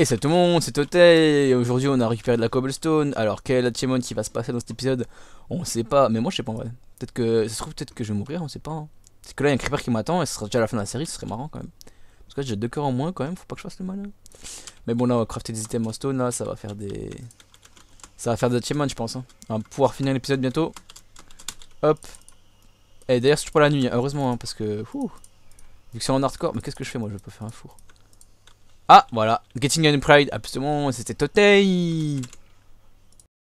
Et salut tout le monde, c'est Totei, et aujourd'hui on a récupéré de la cobblestone, alors quel achievement qui va se passer dans cet épisode, on sait pas, mais moi je sais pas en vrai, peut-être que, ça trouve peut-être que je vais mourir, on sait pas, hein. C'est que là il y a un creeper qui m'attend, et ce sera déjà la fin de la série, ce serait marrant quand même, parce que j'ai deux coeurs en moins quand même, faut pas que je fasse le mal mais bon là on va crafter des items en stone, là ça va faire des, ça va faire des achievements je pense, hein. on va pouvoir finir l'épisode bientôt, hop, et d'ailleurs c'est pas la nuit, hein, heureusement, hein, parce que, vu que c'est en hardcore, mais qu'est-ce que je fais moi, je peux faire un four ah, voilà. Getting Unpride, Pride, absolument, c'était Totei